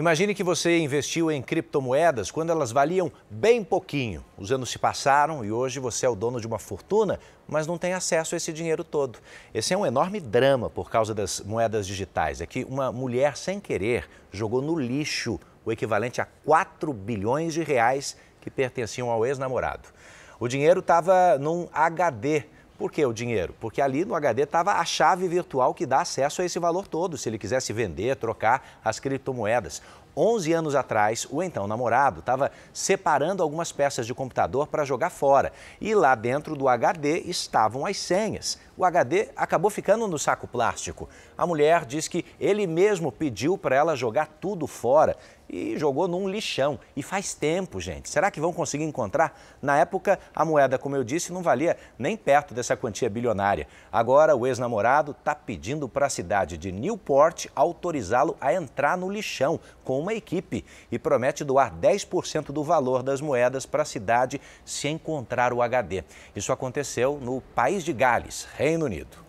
Imagine que você investiu em criptomoedas quando elas valiam bem pouquinho. Os anos se passaram e hoje você é o dono de uma fortuna, mas não tem acesso a esse dinheiro todo. Esse é um enorme drama por causa das moedas digitais. É que uma mulher, sem querer, jogou no lixo o equivalente a 4 bilhões de reais que pertenciam ao ex-namorado. O dinheiro estava num HD por que o dinheiro? Porque ali no HD estava a chave virtual que dá acesso a esse valor todo, se ele quisesse vender, trocar as criptomoedas. 11 anos atrás, o então namorado estava separando algumas peças de computador para jogar fora. E lá dentro do HD estavam as senhas. O HD acabou ficando no saco plástico. A mulher diz que ele mesmo pediu para ela jogar tudo fora e jogou num lixão. E faz tempo, gente. Será que vão conseguir encontrar? Na época, a moeda, como eu disse, não valia nem perto dessa quantia bilionária. Agora, o ex-namorado está pedindo para a cidade de Newport autorizá-lo a entrar no lixão com uma equipe e promete doar 10% do valor das moedas para a cidade se encontrar o HD. Isso aconteceu no país de Gales, Reino Unido.